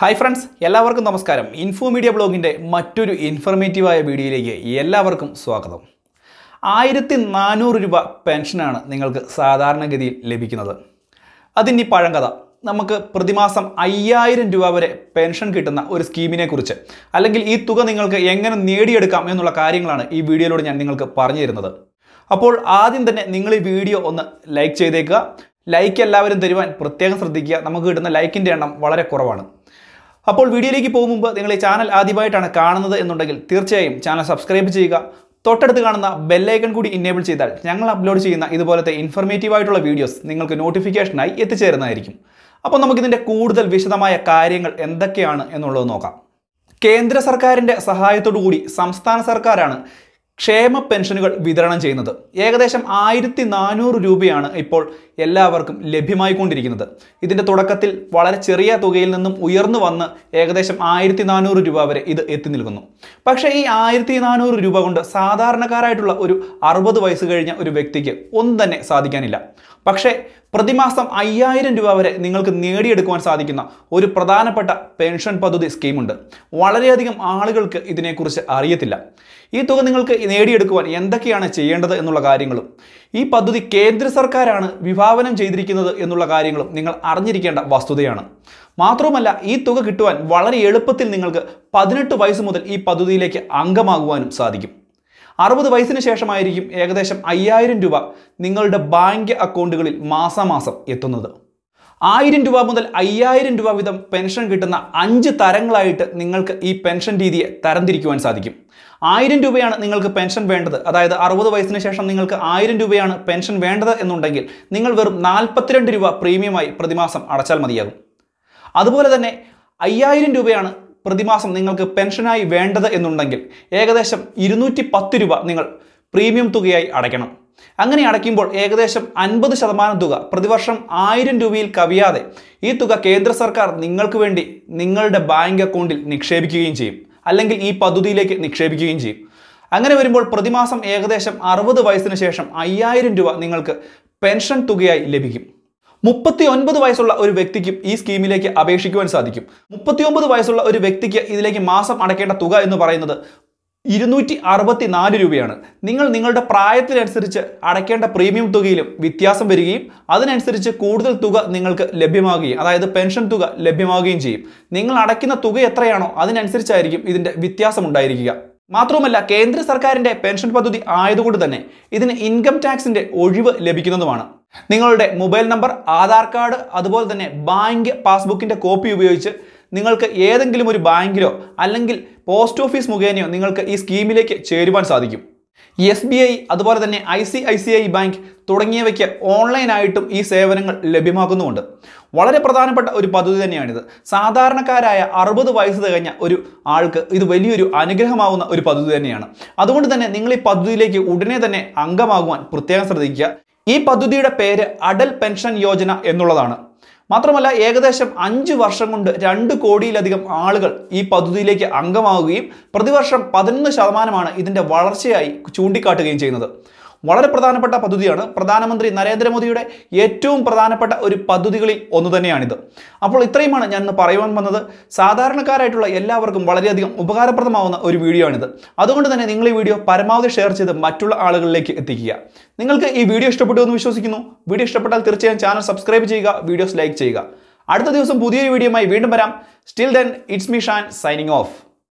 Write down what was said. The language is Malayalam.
ഹായ് ഫ്രണ്ട്സ് എല്ലാവർക്കും നമസ്കാരം ഇൻഫോ മീഡിയ ബ്ലോഗിൻ്റെ മറ്റൊരു ഇൻഫർമേറ്റീവായ വീഡിയോയിലേക്ക് എല്ലാവർക്കും സ്വാഗതം ആയിരത്തി നാനൂറ് രൂപ പെൻഷനാണ് നിങ്ങൾക്ക് സാധാരണഗതിയിൽ ലഭിക്കുന്നത് അതിനി പഴങ്കഥ നമുക്ക് പ്രതിമാസം അയ്യായിരം രൂപ വരെ പെൻഷൻ കിട്ടുന്ന ഒരു സ്കീമിനെക്കുറിച്ച് അല്ലെങ്കിൽ ഈ തുക നിങ്ങൾക്ക് എങ്ങനെ നേടിയെടുക്കാം എന്നുള്ള കാര്യങ്ങളാണ് ഈ വീഡിയോയിലൂടെ ഞാൻ നിങ്ങൾക്ക് പറഞ്ഞു തരുന്നത് അപ്പോൾ ആദ്യം തന്നെ നിങ്ങൾ ഈ വീഡിയോ ഒന്ന് ലൈക്ക് ചെയ്തേക്കുക ലൈക്ക് എല്ലാവരും തരുവാൻ പ്രത്യേകം ശ്രദ്ധിക്കുക നമുക്ക് കിട്ടുന്ന ലൈക്കിൻ്റെ എണ്ണം വളരെ കുറവാണ് അപ്പോൾ വീഡിയോയിലേക്ക് പോകും മുമ്പ് നിങ്ങൾ ഈ ചാനൽ ആദ്യമായിട്ടാണ് കാണുന്നത് എന്നുണ്ടെങ്കിൽ തീർച്ചയായും ചാനൽ സബ്സ്ക്രൈബ് ചെയ്യുക തൊട്ടടുത്ത് കാണുന്ന ബെല്ലൈക്കൺ കൂടി ഇനേബിൾ ചെയ്താൽ ഞങ്ങൾ അപ്ലോഡ് ചെയ്യുന്ന ഇതുപോലത്തെ ഇൻഫർമേറ്റീവ് ആയിട്ടുള്ള വീഡിയോസ് നിങ്ങൾക്ക് നോട്ടിഫിക്കേഷനായി എത്തിച്ചേരുന്നതായിരിക്കും അപ്പോൾ നമുക്കിതിൻ്റെ കൂടുതൽ വിശദമായ കാര്യങ്ങൾ എന്തൊക്കെയാണ് എന്നുള്ളത് നോക്കാം കേന്ദ്ര സർക്കാരിൻ്റെ കൂടി സംസ്ഥാന സർക്കാരാണ് ക്ഷേമ പെൻഷനുകൾ വിതരണം ചെയ്യുന്നത് ഏകദേശം ആയിരത്തി നാനൂറ് രൂപയാണ് ഇപ്പോൾ എല്ലാവർക്കും ലഭ്യമായിക്കൊണ്ടിരിക്കുന്നത് ഇതിൻ്റെ തുടക്കത്തിൽ വളരെ ചെറിയ തുകയിൽ നിന്നും ഉയർന്നു വന്ന് ഏകദേശം ആയിരത്തി നാനൂറ് രൂപ വരെ ഇത് എത്തി നിൽക്കുന്നു പക്ഷേ ഈ ആയിരത്തി നാനൂറ് രൂപ കൊണ്ട് സാധാരണക്കാരായിട്ടുള്ള ഒരു അറുപത് വയസ്സ് കഴിഞ്ഞ ഒരു വ്യക്തിക്ക് ഒന്നും തന്നെ സാധിക്കാനില്ല പക്ഷേ പ്രതിമാസം അയ്യായിരം രൂപ വരെ നിങ്ങൾക്ക് നേടിയെടുക്കുവാൻ സാധിക്കുന്ന ഒരു പ്രധാനപ്പെട്ട പെൻഷൻ പദ്ധതി സ്കീമുണ്ട് വളരെയധികം ആളുകൾക്ക് ഇതിനെക്കുറിച്ച് അറിയത്തില്ല ഈ തുക നിങ്ങൾക്ക് നേടിയെടുക്കുവാൻ എന്തൊക്കെയാണ് ചെയ്യേണ്ടത് എന്നുള്ള കാര്യങ്ങളും ഈ പദ്ധതി കേന്ദ്ര സർക്കാരാണ് വിഭാവനം ചെയ്തിരിക്കുന്നത് എന്നുള്ള കാര്യങ്ങളും നിങ്ങൾ അറിഞ്ഞിരിക്കേണ്ട വസ്തുതയാണ് മാത്രവുമല്ല ഈ തുക കിട്ടുവാൻ വളരെ എളുപ്പത്തിൽ നിങ്ങൾക്ക് പതിനെട്ട് വയസ്സ് മുതൽ ഈ പദ്ധതിയിലേക്ക് അംഗമാകുവാനും സാധിക്കും അറുപത് വയസ്സിന് ശേഷമായിരിക്കും ഏകദേശം അയ്യായിരം രൂപ നിങ്ങളുടെ ബാങ്ക് അക്കൗണ്ടുകളിൽ മാസാമാസം എത്തുന്നത് ആയിരം രൂപ മുതൽ അയ്യായിരം രൂപ വീതം പെൻഷൻ കിട്ടുന്ന അഞ്ച് തരങ്ങളായിട്ട് നിങ്ങൾക്ക് ഈ പെൻഷൻ രീതിയെ തരംതിരിക്കുവാൻ സാധിക്കും ആയിരം രൂപയാണ് നിങ്ങൾക്ക് പെൻഷൻ വേണ്ടത് അതായത് അറുപത് വയസ്സിന് ശേഷം നിങ്ങൾക്ക് ആയിരം രൂപയാണ് പെൻഷൻ വേണ്ടത് എന്നുണ്ടെങ്കിൽ നിങ്ങൾ വെറും നാൽപ്പത്തിരണ്ട് രൂപ പ്രീമിയമായി പ്രതിമാസം അടച്ചാൽ മതിയാകും അതുപോലെ തന്നെ അയ്യായിരം രൂപയാണ് പ്രതിമാസം നിങ്ങൾക്ക് പെൻഷനായി വേണ്ടത് എന്നുണ്ടെങ്കിൽ ഏകദേശം ഇരുന്നൂറ്റി പത്ത് രൂപ നിങ്ങൾ പ്രീമിയം തുകയായി അടയ്ക്കണം അങ്ങനെ അടയ്ക്കുമ്പോൾ ഏകദേശം അൻപത് ശതമാനം തുക പ്രതിവർഷം ആയിരം രൂപയിൽ കവിയാതെ ഈ തുക കേന്ദ്ര സർക്കാർ നിങ്ങൾക്ക് വേണ്ടി നിങ്ങളുടെ ബാങ്ക് അക്കൗണ്ടിൽ നിക്ഷേപിക്കുകയും ചെയ്യും അല്ലെങ്കിൽ ഈ പദ്ധതിയിലേക്ക് നിക്ഷേപിക്കുകയും ചെയ്യും അങ്ങനെ വരുമ്പോൾ പ്രതിമാസം ഏകദേശം അറുപത് വയസ്സിന് ശേഷം അയ്യായിരം രൂപ നിങ്ങൾക്ക് പെൻഷൻ തുകയായി ലഭിക്കും മുപ്പത്തി ഒൻപത് വയസ്സുള്ള ഒരു വ്യക്തിക്കും ഈ സ്കീമിലേക്ക് അപേക്ഷിക്കുവാൻ സാധിക്കും മുപ്പത്തിയൊമ്പത് വയസ്സുള്ള ഒരു വ്യക്തിക്ക് ഇതിലേക്ക് മാസം അടക്കേണ്ട തുക എന്ന് പറയുന്നത് ഇരുന്നൂറ്റി അറുപത്തി നാല് രൂപയാണ് നിങ്ങൾ നിങ്ങളുടെ പ്രായത്തിനനുസരിച്ച് അടയ്ക്കേണ്ട പ്രീമിയം തുകയിലും വ്യത്യാസം വരികയും അതിനനുസരിച്ച് കൂടുതൽ തുക നിങ്ങൾക്ക് ലഭ്യമാകുകയും അതായത് പെൻഷൻ തുക ലഭ്യമാകുകയും ചെയ്യും നിങ്ങൾ അടയ്ക്കുന്ന തുക എത്രയാണോ അതിനനുസരിച്ചായിരിക്കും ഇതിൻ്റെ വ്യത്യാസം ഉണ്ടായിരിക്കുക മാത്രവുമല്ല കേന്ദ്ര സർക്കാരിൻ്റെ പെൻഷൻ പദ്ധതി ആയതുകൊണ്ട് തന്നെ ഇതിന് ഇൻകം ടാക്സിൻ്റെ ഒഴിവ് ലഭിക്കുന്നതുമാണ് നിങ്ങളുടെ മൊബൈൽ നമ്പർ ആധാർ കാർഡ് അതുപോലെ തന്നെ ബാങ്ക് പാസ്ബുക്കിൻ്റെ കോപ്പി ഉപയോഗിച്ച് നിങ്ങൾക്ക് ഏതെങ്കിലും ഒരു ബാങ്കിലോ അല്ലെങ്കിൽ പോസ്റ്റ് ഓഫീസ് മുഖേനയോ നിങ്ങൾക്ക് ഈ സ്കീമിലേക്ക് ചേരുവാൻ സാധിക്കും എസ് ബി ഐ അതുപോലെ തന്നെ I C I C I bank തുടങ്ങിയവയ്ക്ക് ഓൺലൈനായിട്ടും ഈ സേവനങ്ങൾ ലഭ്യമാക്കുന്നുമുണ്ട് വളരെ പ്രധാനപ്പെട്ട ഒരു പദ്ധതി തന്നെയാണിത് സാധാരണക്കാരായ അറുപത് വയസ്സ് തികഞ്ഞ ഒരു ആൾക്ക് ഇത് വലിയൊരു അനുഗ്രഹമാവുന്ന ഒരു പദ്ധതി തന്നെയാണ് അതുകൊണ്ട് തന്നെ നിങ്ങൾ ഈ പദ്ധതിയിലേക്ക് ഉടനെ തന്നെ അംഗമാകുവാൻ പ്രത്യേകം ശ്രദ്ധിക്കുക ഈ പദ്ധതിയുടെ പേര് അടൽ പെൻഷൻ യോജന എന്നുള്ളതാണ് മാത്രമല്ല ഏകദേശം അഞ്ച് വർഷം കൊണ്ട് രണ്ട് കോടിയിലധികം ആളുകൾ ഈ പദ്ധതിയിലേക്ക് അംഗമാവുകയും പ്രതിവർഷം പതിനൊന്ന് ശതമാനമാണ് ഇതിൻ്റെ വളർച്ചയായി ചൂണ്ടിക്കാട്ടുകയും ചെയ്യുന്നത് വളരെ പ്രധാനപ്പെട്ട പദ്ധതിയാണ് പ്രധാനമന്ത്രി നരേന്ദ്രമോദിയുടെ ഏറ്റവും പ്രധാനപ്പെട്ട ഒരു പദ്ധതികളിൽ ഒന്ന് തന്നെയാണിത് അപ്പോൾ ഇത്രയുമാണ് ഞാൻ ഇന്ന് പറയുവാൻ വന്നത് സാധാരണക്കാരായിട്ടുള്ള എല്ലാവർക്കും വളരെയധികം ഉപകാരപ്രദമാവുന്ന ഒരു വീഡിയോ ആണിത് അതുകൊണ്ട് തന്നെ നിങ്ങൾ ഈ വീഡിയോ പരമാവധി ഷെയർ ചെയ്ത് മറ്റുള്ള ആളുകളിലേക്ക് എത്തിക്കുക നിങ്ങൾക്ക് ഈ വീഡിയോ ഇഷ്ടപ്പെട്ടു എന്ന് വിശ്വസിക്കുന്നു വീഡിയോ ഇഷ്ടപ്പെട്ടാൽ തീർച്ചയായും ചാനൽ സബ്സ്ക്രൈബ് ചെയ്യുക വീഡിയോസ് ലൈക്ക് ചെയ്യുക അടുത്ത ദിവസം പുതിയൊരു വീഡിയോയുമായി വീണ്ടും വരാം still then it's me Shan signing of